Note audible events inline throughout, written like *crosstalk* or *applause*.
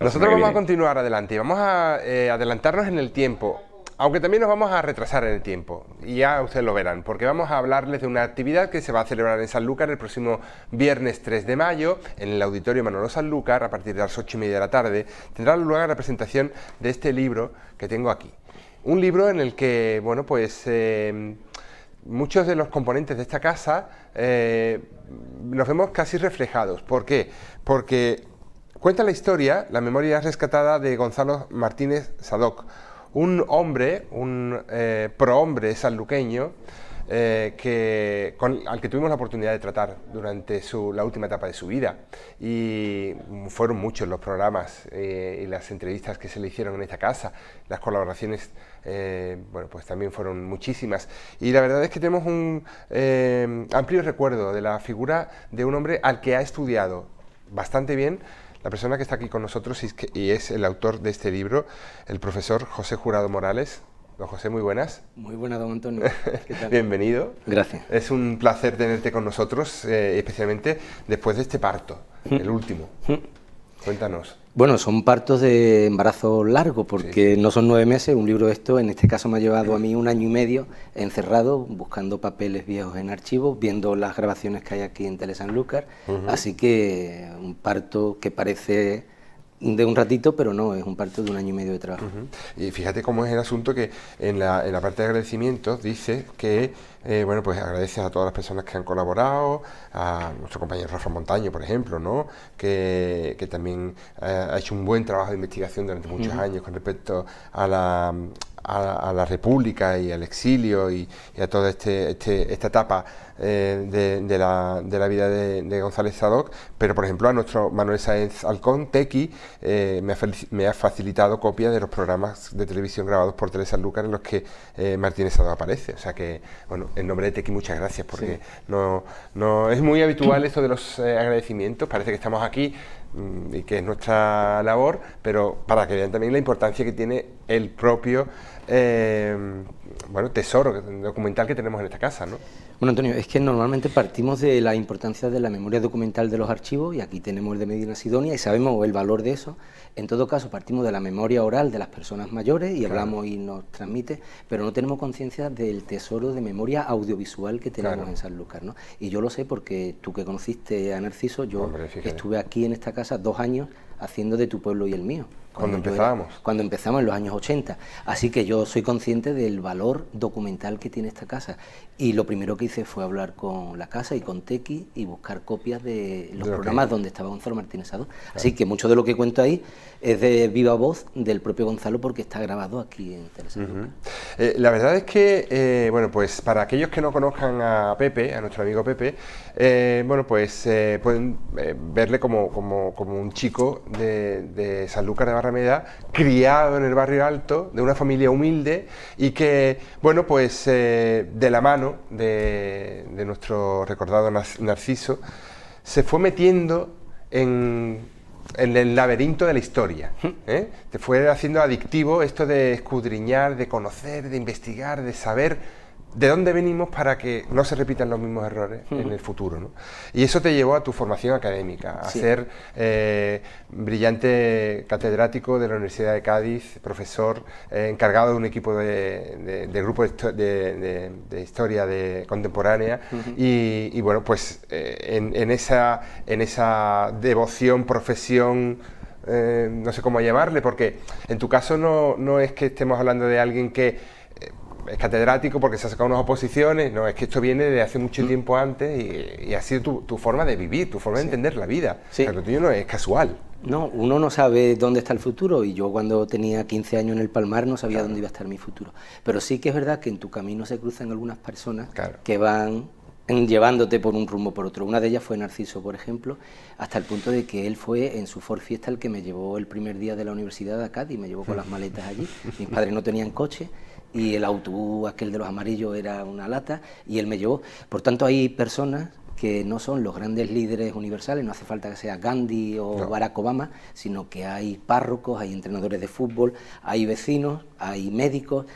Nosotros vamos a continuar adelante y vamos a eh, adelantarnos en el tiempo, aunque también nos vamos a retrasar en el tiempo, y ya ustedes lo verán, porque vamos a hablarles de una actividad que se va a celebrar en San Lucas el próximo viernes 3 de mayo, en el Auditorio Manolo Sanlúcar, a partir de las 8 y media de la tarde, tendrá lugar la presentación de este libro que tengo aquí. Un libro en el que, bueno, pues... Eh, muchos de los componentes de esta casa nos eh, vemos casi reflejados. ¿Por qué? Porque Cuenta la historia, la memoria rescatada de Gonzalo Martínez Sadoc, un hombre, un pro eh, prohombre sanluqueño, eh, que, al que tuvimos la oportunidad de tratar durante la última etapa de su vida. Y fueron muchos los programas eh, y las entrevistas que se le hicieron en esta casa, las colaboraciones, bueno, pues también fueron muchísimas. Y la verdad es que tenemos un amplio recuerdo de la figura de un hombre al que ha estudiado bastante bien la persona que está aquí con nosotros y, es el autor de este libro, el profesor José Jurado Morales. Don José, muy buenas. Muy buenas, don Antonio. *laughs* Bienvenido. Gracias. Es un placer tenerte con nosotros, eh, especialmente después de este parto, mm. el último. Mm. Cuéntanos. Bueno, son partos de embarazo largo, porque no son nueve meses, un libro de esto, en este caso me ha llevado a mí un año y medio encerrado, buscando papeles viejos en archivos, viendo las grabaciones que hay aquí en Tele San así que un parto que parece de un ratito, pero no, es un parto de un año y medio de trabajo. Y fíjate cómo es el asunto que en la, en la parte de agradecimientos dice que eh, bueno, pues agradeces a todas las personas que han colaborado, a nuestro compañero Rafa Montaño, por ejemplo, ¿no? Que, también eh, ha hecho un buen trabajo de investigación durante muchos años con respecto a la, a, la República y al exilio y, a toda este, este, esta etapa eh, de, la, vida de, González Sadoc, pero por ejemplo a nuestro Manuel Sáenz Alcón, Tequi, me, ha facilitado copias de los programas de televisión grabados por Teresa Lucar en los que Martínez Sadoc aparece. O sea que, bueno, en nombre de Tequi muchas gracias, porque no, no, es muy habitual esto de los eh, agradecimientos, parece que estamos aquí mm, y que es nuestra labor, pero para que vean también la importancia que tiene el propio eh, bueno, tesoro documental que tenemos en esta casa. ¿no? Bueno, Antonio, es que normalmente partimos de la importancia de la memoria documental de los archivos, y aquí tenemos de Medina Sidonia, y sabemos el valor de eso. En todo caso, partimos de la memoria oral de las personas mayores, y hablamos y nos transmite, pero no tenemos conciencia del tesoro de memoria audiovisual que tenemos en Sanlúcar, ¿no? Y yo lo sé porque tú que conociste a Narciso, yo estuve aquí en esta casa dos años haciendo de tu pueblo y el mío. Cuando, empezábamos. cuando empezamos en los años 80. Así que yo soy consciente del valor documental que tiene esta casa. Y lo primero que hice fue hablar con la casa y con Tequi y buscar copias de los programas donde estaba Gonzalo Martínez Así que mucho de lo que cuento ahí es de viva voz del propio Gonzalo porque está grabado aquí en eh, la verdad es que, eh, bueno, pues para aquellos que no conozcan a Pepe, a nuestro amigo Pepe, eh, bueno, pues pueden verle como, un chico de, de Lucas de Barra criado en el barrio alto, de una familia humilde y que, bueno, pues eh, de la mano de, nuestro recordado Narciso, se fue metiendo en, el laberinto de la historia. Te ¿eh? fue haciendo adictivo esto de escudriñar, de conocer, de investigar, de saber de dónde venimos para que no se repitan los mismos errores en el futuro. Y eso te llevó a tu formación académica, a ser eh, brillante catedrático de la Universidad de Cádiz, profesor eh, encargado de un equipo de, grupo de, historia de contemporánea y, bueno, pues eh, en, en, esa, en esa devoción, profesión... no sé cómo llamarle, porque en tu caso no es que estemos hablando de alguien que es catedrático porque se ha sacado unas oposiciones, no, es que esto viene de hace mucho mm. tiempo antes y, ha sido tu, forma de vivir, tu forma de entender la vida. ...pero no es casual. No, uno no sabe dónde está el futuro y yo cuando tenía 15 años en el Palmar no sabía dónde iba a estar mi futuro. Pero sí que es verdad que en tu camino se cruzan algunas personas que van llevándote por un rumbo por otro. Una de ellas fue Narciso, por ejemplo, hasta el punto de que él fue en su Ford Fiesta el que me llevó el primer día de la universidad acá ...y me llevó con las maletas allí. Mis padres no tenían coche y el autobús, aquel de los amarillos, era una lata y él me llevó. Por tanto, hay personas que no son los grandes líderes universales, no hace falta que sea Gandhi o Barack Obama, sino que hay párrocos, hay entrenadores de fútbol, hay vecinos, hay médicos,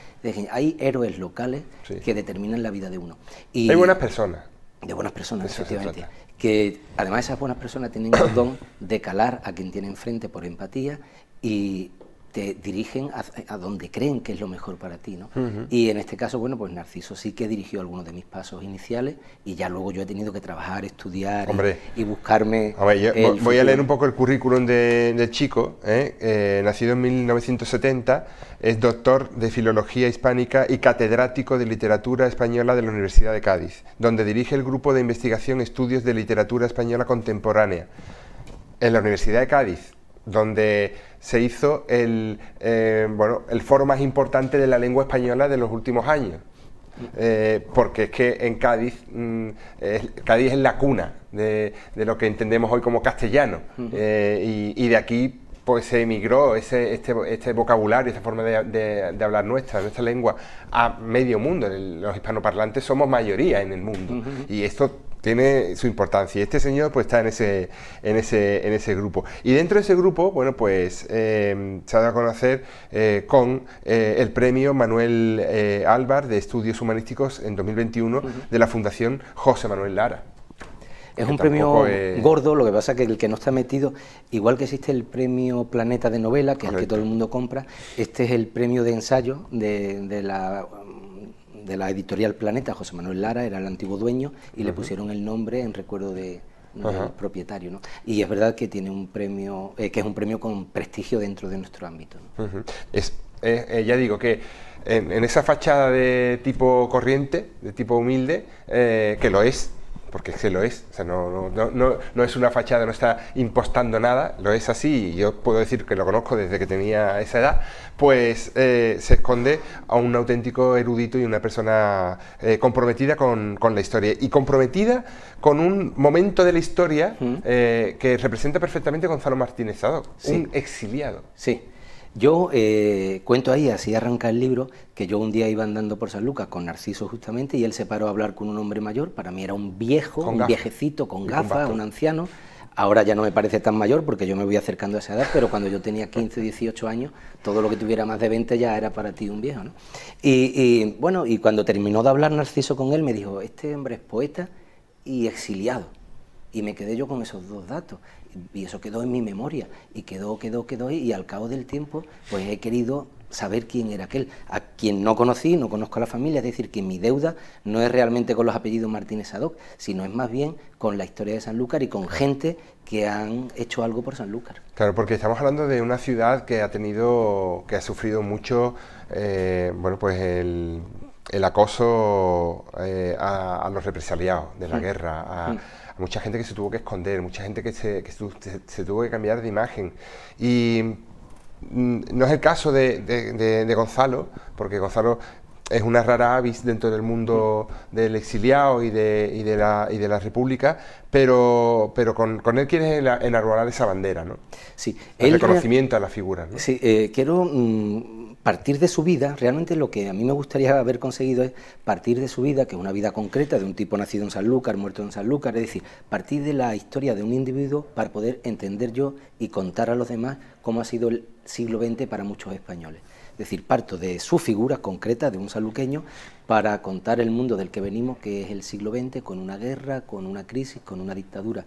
hay héroes locales que determinan la vida de uno. Y hay buenas personas. De buenas personas, efectivamente. Que además esas buenas personas tienen el don de calar a quien tiene enfrente por empatía y te dirigen a, donde creen que es lo mejor para ti, ¿no? Y en este caso, bueno, pues Narciso sí que dirigió algunos de mis pasos iniciales y ya luego yo he tenido que trabajar, estudiar eh, Y, buscarme... voy a leer un poco el currículum de, Chico, ¿eh? Eh, nacido en 1970, es doctor de Filología Hispánica y catedrático de Literatura Española de la Universidad de Cádiz, donde dirige el grupo de investigación Estudios de Literatura Española Contemporánea en la Universidad de Cádiz donde se hizo el, eh, bueno, el foro más importante de la lengua española de los últimos años. Eh, porque es que en Cádiz, mm, Cádiz es la cuna de, lo que entendemos hoy como castellano eh, y, y, de aquí pues se emigró ese, este, este vocabulario, esta forma de, hablar nuestra, nuestra lengua, a medio mundo. Los hispanoparlantes somos mayoría en el mundo. Y esto tiene su importancia. Y este señor pues está en ese, en ese, en ese grupo. Y dentro de ese grupo, bueno, pues eh, se ha dado a conocer eh, con eh, el premio Manuel Álvar de Estudios Humanísticos en 2021 de la Fundación José Manuel Lara. Es un premio gordo, lo que pasa es que el que no está metido, igual que existe el premio Planeta de Novela, que es el que todo el mundo compra, este es el premio de ensayo de, la de la editorial Planeta, José Manuel Lara era el antiguo dueño y le pusieron el nombre en recuerdo de, del propietario, Y es verdad que tiene un premio, eh, que es un premio con prestigio dentro de nuestro ámbito. Eh, eh, ya digo que en, esa fachada de tipo corriente, de tipo humilde, que lo es, porque se lo es, no, no, es una fachada, no está impostando nada, lo es así, y yo puedo decir que lo conozco desde que tenía esa edad, pues eh, se esconde a un auténtico erudito y una persona eh, comprometida con, la historia, y comprometida con un momento de la historia eh, que representa perfectamente Gonzalo Martínez Sado, un exiliado. Sí, yo eh, cuento ahí, así arranca el libro, que yo un día iba andando por San Lucas con Narciso justamente y él se paró a hablar con un hombre mayor, para mí era un viejo, un viejecito con gafas, un anciano. Ahora ya no me parece tan mayor porque yo me voy acercando a esa edad, pero cuando yo tenía 15, 18 años, todo lo que tuviera más de 20 ya era para ti un viejo. ¿no? y bueno, y cuando terminó de hablar Narciso con él, me dijo, este hombre es poeta y exiliado. Y me quedé yo con esos dos datos. Y eso quedó en mi memoria. Y quedó, quedó, quedó. Y al cabo del tiempo, pues he querido saber quién era aquel. A quien no conocí, no conozco a la familia. Es decir, que mi deuda no es realmente con los apellidos Martínez Sadoc, sino es más bien con la historia de Sanlúcar y con gente que han hecho algo por Sanlúcar. Claro, porque estamos hablando de una ciudad que ha tenido, que ha sufrido mucho, eh, bueno, pues el el acoso eh, a, los represaliados de la mm. guerra, mm. a, mucha gente que se tuvo que esconder, mucha gente que, se, tuvo que cambiar de imagen. Y mm, no es el caso de, Gonzalo, porque Gonzalo es una rara avis dentro del mundo del exiliado y de, y la, y de la República, pero, pero con, él quieres enarbolar esa bandera, ¿no? Sí. El reconocimiento a la figura. Sí, eh, quiero partir de su vida, realmente lo que a mí me gustaría haber conseguido es partir de su vida, que es una vida concreta de un tipo nacido en Sanlúcar, muerto en Sanlúcar, es decir, partir de la historia de un individuo para poder entender yo y contar a los demás cómo ha sido el siglo XX para muchos españoles decir, parto de su figura concreta, de un saluqueño, para contar el mundo del que venimos, que es el siglo XX, con una guerra, con una crisis, con una dictadura.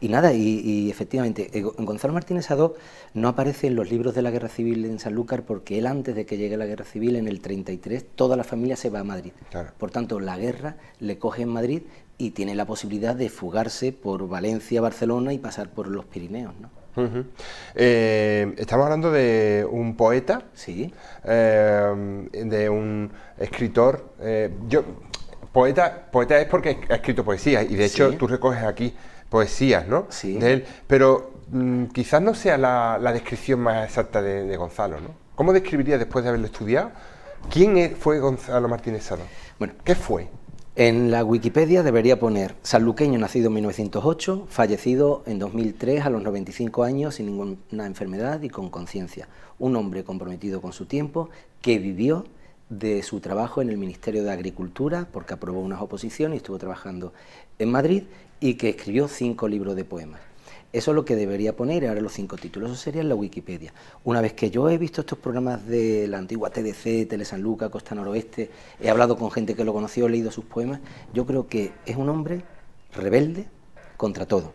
Y nada, y, efectivamente, eh, Gonzalo Martínez Sado... no aparece en los libros de la guerra civil en Sanlúcar porque él antes de que llegue la guerra civil, en el 33, toda la familia se va a Madrid. Por tanto, la guerra le coge en Madrid y tiene la posibilidad de fugarse por Valencia, Barcelona y pasar por los Pirineos. ¿no? Eh, estamos hablando de un poeta, sí. Eh, de un escritor. Eh, yo, poeta, poeta es porque ha escrito poesía y de hecho tú recoges aquí poesías, ¿no? De él, pero mm, quizás no sea la, descripción más exacta de, Gonzalo, ¿no? ¿Cómo describirías después de haberlo estudiado? ¿Quién fue Gonzalo Martínez Sado? Bueno, ¿qué fue? En la Wikipedia debería poner sanluqueño nacido en 1908, fallecido en 2003 a los 95 años sin ninguna enfermedad y con conciencia. Un hombre comprometido con su tiempo que vivió de su trabajo en el Ministerio de Agricultura porque aprobó unas oposiciones y estuvo trabajando en Madrid y que escribió cinco libros de poemas. Eso es lo que debería poner ahora los cinco títulos. Eso sería en la Wikipedia. Una vez que yo he visto estos programas de la antigua TDC, Tele San Luca, Costa Noroeste, he hablado con gente que lo conoció, he leído sus poemas, yo creo que es un hombre rebelde contra todo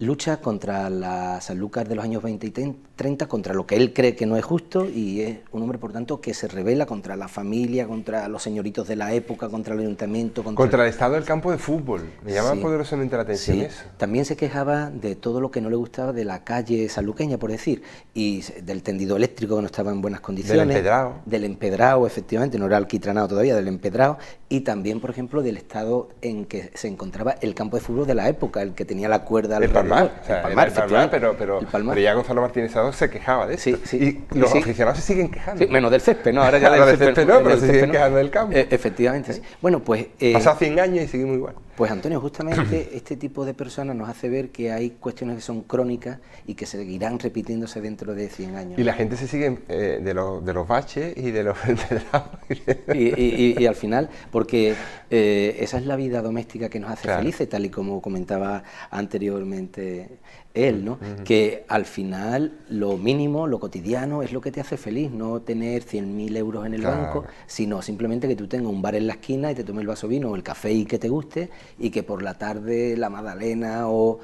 lucha contra la Lucas de los años 20 y 30, contra lo que él cree que no es justo y es un hombre, por tanto, que se revela contra la familia, contra los señoritos de la época, contra el ayuntamiento. Contra, contra el... estado del campo de fútbol. Me llama poderosamente la atención eso. También se quejaba de todo lo que no le gustaba de la calle saluqueña, por decir, y del tendido eléctrico que no estaba en buenas condiciones. Del empedrado. Del empedrado, efectivamente, no era alquitranado todavía, del empedrado y también, por ejemplo, del estado en que se encontraba el campo de fútbol de la época, el que tenía la cuerda al El Palmar, el Palmar, el Palmar pero, pero, el Palmar. ya Gonzalo Martínez Sado se quejaba de eso. Sí, sí, y los oficiales aficionados se siguen quejando. menos del césped, ¿no? Ahora ya *laughs* del, césped, no, pero se siguen quejando del campo. E, efectivamente, sí. Bueno, pues... Eh, Pasa 100 años y seguimos igual. Pues Antonio, justamente *clears throat* este tipo de personas nos hace ver que hay cuestiones que son crónicas y que seguirán repitiéndose dentro de 100 años. Y la gente se sigue eh, de, los, baches y de los... *laughs* y, y, al final, porque eh, esa es la vida doméstica que nos hace felices, tal y como comentaba anteriormente él, ¿no? Que al final lo mínimo, lo cotidiano, es lo que te hace feliz, no tener 100.000 euros en el banco, sino simplemente que tú tengas un bar en la esquina y te tomes el vaso vino o el café y que te guste y que por la tarde la magdalena o,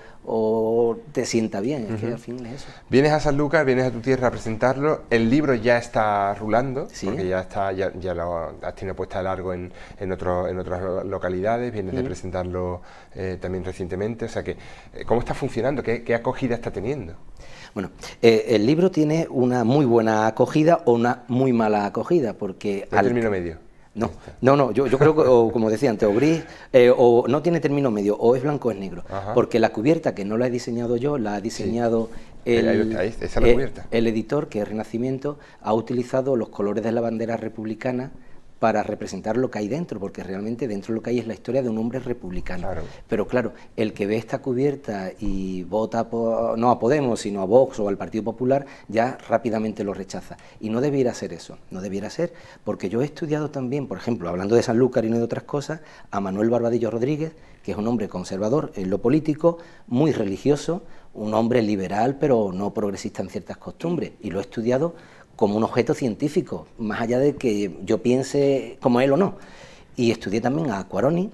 te sienta bien, es que al fin es eso. Vienes a San Lucas, vienes a tu tierra a presentarlo, el libro ya está rulando, porque ya está ya, lo has tenido puesta a largo en, en otras localidades, vienes a de presentarlo eh, también recientemente, o sea que, eh, ¿cómo está funcionando? ¿Qué, qué acogida está teniendo? Bueno, eh, el libro tiene una muy buena acogida o una muy mala acogida, porque... Al término medio. No, no, no, yo, creo que, como decía antes, o gris, eh, o no tiene término medio, o es blanco o es negro. Porque la cubierta, que no la he diseñado yo, la ha diseñado el, eh, el editor, que es Renacimiento, ha utilizado los colores de la bandera republicana para representar lo que hay dentro, porque realmente dentro lo que hay es la historia de un hombre republicano. Pero claro, el que ve esta cubierta y vota por, no a Podemos, sino a Vox o al Partido Popular, ya rápidamente lo rechaza. Y no debiera ser eso, no debiera ser, porque yo he estudiado también, por ejemplo, hablando de Sanlúcar y no de otras cosas, a Manuel Barbadillo Rodríguez, que es un hombre conservador en lo político, muy religioso, un hombre liberal, pero no progresista en ciertas costumbres, y lo he estudiado como un objeto científico, más allá de que yo piense como él o no. Y estudié también a Cuaroni,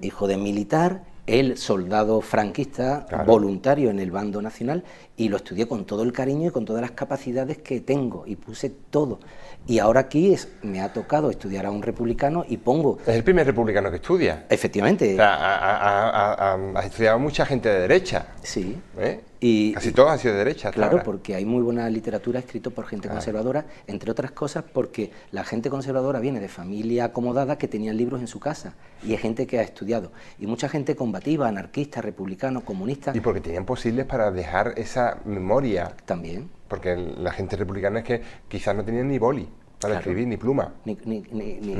hijo de militar, el soldado franquista, voluntario en el bando nacional, y lo estudié con todo el cariño y con todas las capacidades que tengo, y puse todo. Y ahora aquí me ha tocado estudiar a un republicano y pongo... Es el primer republicano que estudia. Efectivamente. O ha, estudiado mucha gente de derecha. Sí. ¿eh? Y, Casi todo ha sido de derecha. Claro, porque hay muy buena literatura escrita por gente conservadora, entre otras cosas porque la gente conservadora viene de familia acomodada que tenía libros en su casa y es gente que ha estudiado. Y mucha gente combativa, anarquista, republicano, comunista. Y porque tenían posibles para dejar esa memoria. También. Porque la gente republicana es que quizás no tenían ni boli para escribir ni pluma, ni,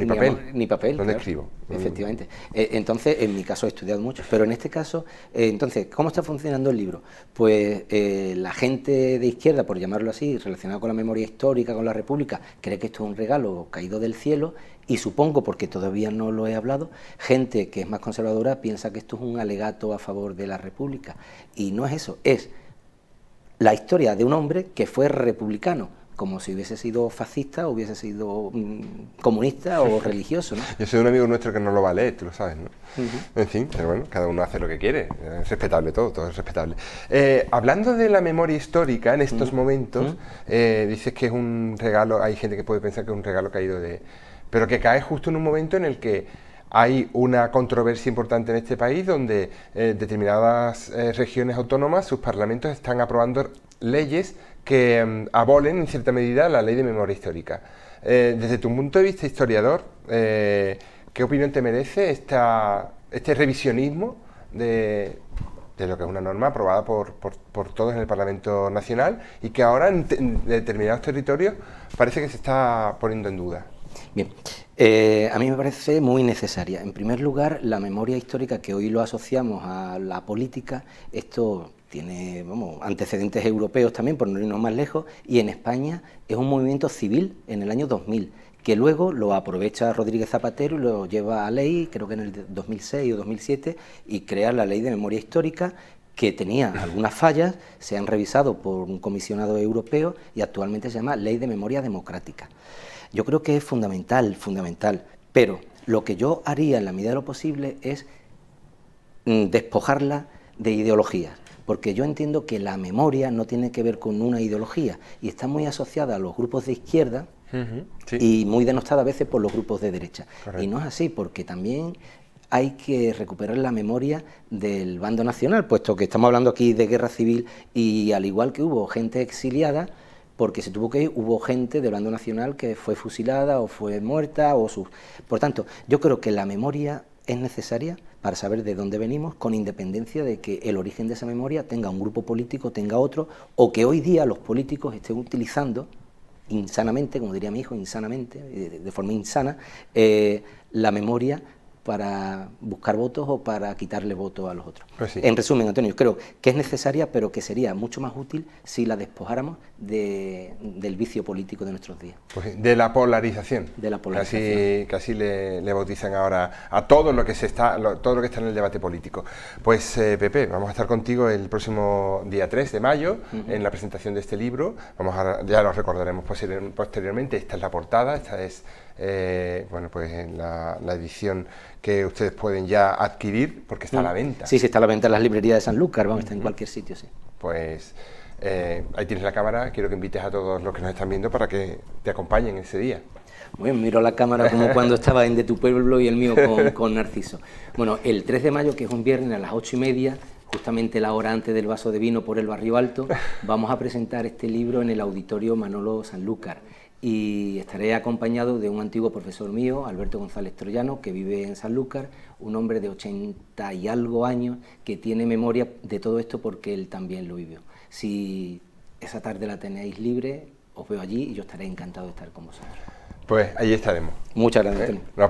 papel. Ni, papel. No escribo? Mm. Efectivamente. Eh, entonces, en mi caso he estudiado mucho, pero en este caso, eh, entonces, ¿cómo está funcionando el libro? Pues eh, la gente de izquierda, por llamarlo así, relacionada con la memoria histórica, con la República, cree que esto es un regalo caído del cielo y supongo, porque todavía no lo he hablado, gente que es más conservadora piensa que esto es un alegato a favor de la República. Y no es eso, es la historia de un hombre que fue republicano, como si hubiese sido fascista, hubiese sido mm, comunista o *laughs* religioso. ¿no? Yo soy un amigo nuestro que no lo vale, tú lo sabes, ¿no? En fin, pero bueno, cada uno hace lo que quiere, es respetable todo, todo es respetable. Eh, hablando de la memoria histórica en estos momentos, eh, dices que es un regalo, hay gente que puede pensar que es un regalo caído de... pero que cae justo en un momento en el que hay una controversia importante en este país donde eh, determinadas regiones autónomas, sus parlamentos están aprobando leyes que em, abolen en cierta medida la ley de memoria histórica. Eh, desde tu punto de vista historiador, eh, ¿qué opinión te merece este revisionismo de, lo que es una norma aprobada por, todos en el Parlamento Nacional y que ahora en, determinados territorios parece que se está poniendo en duda? Bien, eh, a mí me parece muy necesaria. En primer lugar, la memoria histórica que hoy lo asociamos a la política, esto tiene antecedentes europeos también, por no irnos más lejos, y en España es un movimiento civil en el año 2000, que luego lo aprovecha Rodríguez Zapatero y lo lleva a ley, creo que en el 2006 o 2007, y crea la ley de memoria histórica, que tenía algunas fallas, se han revisado por un comisionado europeo y actualmente se llama Ley de Memoria Democrática. Yo creo que es fundamental, fundamental, pero lo que yo haría en la medida de lo posible es mm, despojarla de ideologías porque yo entiendo que la memoria no tiene que ver con una ideología y está muy asociada a los grupos de izquierda y muy denostada a veces por los grupos de derecha. Y no es así, porque también hay que recuperar la memoria del bando nacional, puesto que estamos hablando aquí de guerra civil y al igual que hubo gente exiliada, porque se tuvo que ir, hubo gente del bando nacional que fue fusilada o fue muerta o su Por tanto, yo creo que la memoria es necesaria para saber de dónde venimos, con independencia de que el origen de esa memoria tenga un grupo político, tenga otro, o que hoy día los políticos estén utilizando insanamente, como diría mi hijo, insanamente, eh, de, forma insana, eh, la memoria para buscar votos o para quitarle votos a los otros. Pues en resumen, Antonio, creo que es necesaria, pero que sería mucho más útil si la despojáramos del vicio político de nuestros días. Pues de la polarización. De la polarización. Casi, casi le, le, bautizan ahora a todo lo que se está, todo lo que está en el debate político. Pues eh, Pepe, vamos a estar contigo el próximo día 3 de mayo en la presentación de este libro. Vamos a, ya lo recordaremos posteriormente. Esta es la portada, esta es eh, bueno, pues en la, edición que ustedes pueden ya adquirir, porque está a la mm. venta. Sí, sí, está a la venta en las librerías de Sanlúcar, vamos, está en cualquier sitio, sí. Pues eh, ahí tienes la cámara, quiero que invites a todos los que nos están viendo para que te acompañen ese día. Muy bien, miro la cámara como cuando *laughs* estaba en De tu pueblo y el mío con, con Narciso. Bueno, el 3 de mayo, que es un viernes a las 8 y media, justamente la hora antes del vaso de vino por el barrio alto, vamos a presentar este libro en el auditorio Manolo Sanlúcar y estaré acompañado de un antiguo profesor mío, Alberto González Troyano, que vive en Sanlúcar, un hombre de ochenta y algo años que tiene memoria de todo esto porque él también lo vivió. Si esa tarde la tenéis libre, os veo allí y yo estaré encantado de estar con vosotros. Pues allí estaremos. Muchas gracias. ¿Eh?